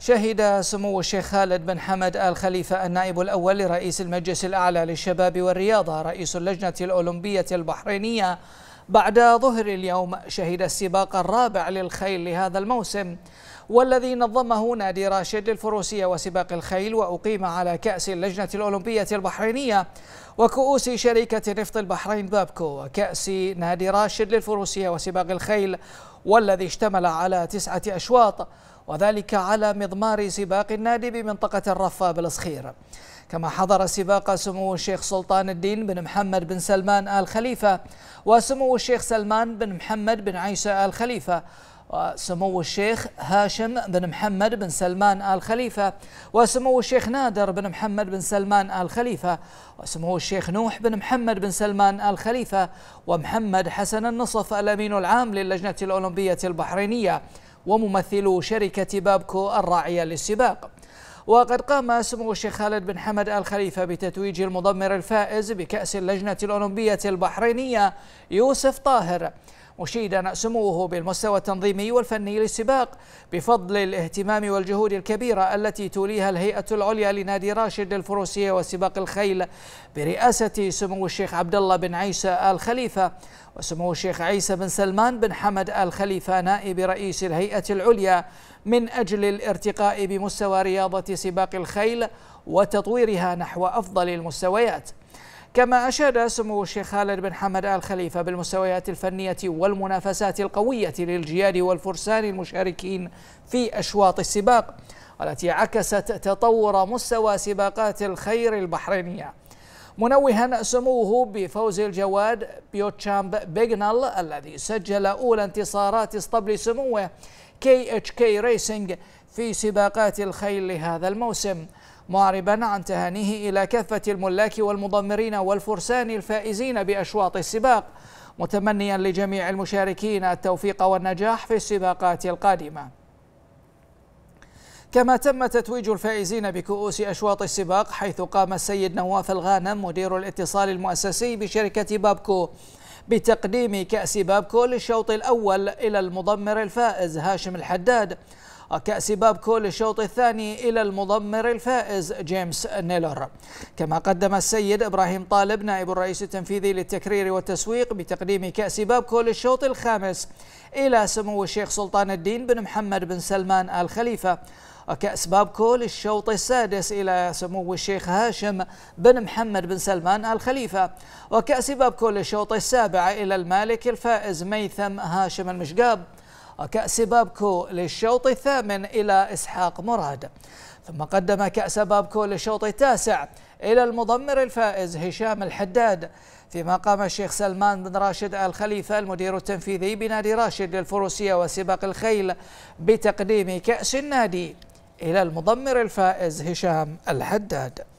شهد سمو الشيخ خالد بن حمد آل خليفة النائب الأول لرئيس المجلس الأعلى للشباب والرياضة رئيس اللجنة الأولمبية البحرينية بعد ظهر اليوم شهد السباق الرابع للخيل لهذا الموسم والذي نظمه نادي راشد للفروسية وسباق الخيل وأقيم على كأس اللجنة الأولمبية البحرينية وكؤوس شركة نفط البحرين بابكو وكأس نادي راشد للفروسية وسباق الخيل والذي اشتمل على تسعة أشواط وذلك على مضمار سباق النادي بمنطقة الرفة بالصخير كما حضر سباق سمو الشيخ سلطان الدين بن محمد بن سلمان آل خليفة وسمو الشيخ سلمان بن محمد بن عيسى آل خليفة وسمو الشيخ هاشم بن محمد بن سلمان آل خليفة وسمو الشيخ نادر بن محمد بن سلمان آل خليفة وسمو الشيخ نوح بن محمد بن سلمان آل خليفة ومحمد حسن النصف الأمين العام للجنة الأولمبية البحرينية وممثل شركة بابكو الراعية للسباق وقد قام سمو الشيخ خالد بن حمد آل خليفة بتتويج المضمر الفائز بكأس اللجنة الأولمبية البحرينية يوسف طاهر مشيدا سموه بالمستوى التنظيمي والفني للسباق بفضل الاهتمام والجهود الكبيرة التي توليها الهيئة العليا لنادي راشد الفروسية وسباق الخيل برئاسة سمو الشيخ عبد الله بن عيسى آل خليفة وسمو الشيخ عيسى بن سلمان بن حمد آل خليفة نائب رئيس الهيئة العليا من أجل الارتقاء بمستوى رياضة سباق الخيل وتطويرها نحو أفضل المستويات كما أشاد سمو الشيخ خالد بن حمد آل خليفة بالمستويات الفنية والمنافسات القوية للجياد والفرسان المشاركين في أشواط السباق والتي عكست تطور مستوى سباقات الخير البحرينية منوها سموه بفوز الجواد بيوتشامب بيغنال الذي سجل أولى انتصارات اسطبل سموه كي اتش كي ريسنج في سباقات الخيل لهذا الموسم معربا عن تهانيه إلى كافة الملاك والمضمرين والفرسان الفائزين بأشواط السباق متمنيا لجميع المشاركين التوفيق والنجاح في السباقات القادمة كما تم تتويج الفائزين بكؤوس أشواط السباق حيث قام السيد نواف الغانم مدير الاتصال المؤسسي بشركة بابكو بتقديم كأس بابكو للشوط الأول إلى المضمر الفائز هاشم الحداد وكأس بابكو للشوط الثاني إلى المضمر الفائز جيمس نيلر كما قدم السيد إبراهيم طالب نائب الرئيس التنفيذي للتكرير والتسويق بتقديم كأس بابكو للشوط الخامس إلى سمو الشيخ سلطان الدين بن محمد بن سلمان آل خليفة وكأس بابكو للشوط السادس إلى سمو الشيخ هاشم بن محمد بن سلمان آل خليفة وكأس بابكو للشوط السابع إلى المالك الفائز ميثم هاشم المشقاب وكأس بابكو للشوط الثامن إلى إسحاق مراد ثم قدم كأس بابكو للشوط التاسع إلى المضمر الفائز هشام الحداد فيما قام الشيخ سلمان بن راشد آل خليفة المدير التنفيذي بنادي راشد للفروسية وسباق الخيل بتقديم كأس النادي إلى المضمر الفائز هشام الحداد